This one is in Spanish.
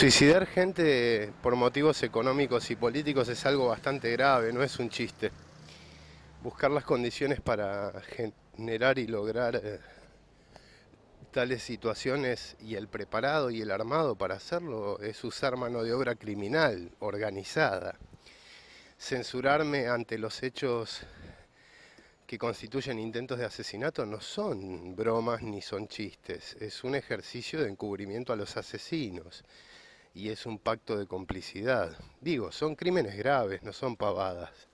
Suicidar gente por motivos económicos y políticos es algo bastante grave, no es un chiste. Buscar las condiciones para generar y lograr eh, tales situaciones y el preparado y el armado para hacerlo es usar mano de obra criminal, organizada. Censurarme ante los hechos que constituyen intentos de asesinato no son bromas ni son chistes, es un ejercicio de encubrimiento a los asesinos y es un pacto de complicidad. Digo, son crímenes graves, no son pavadas.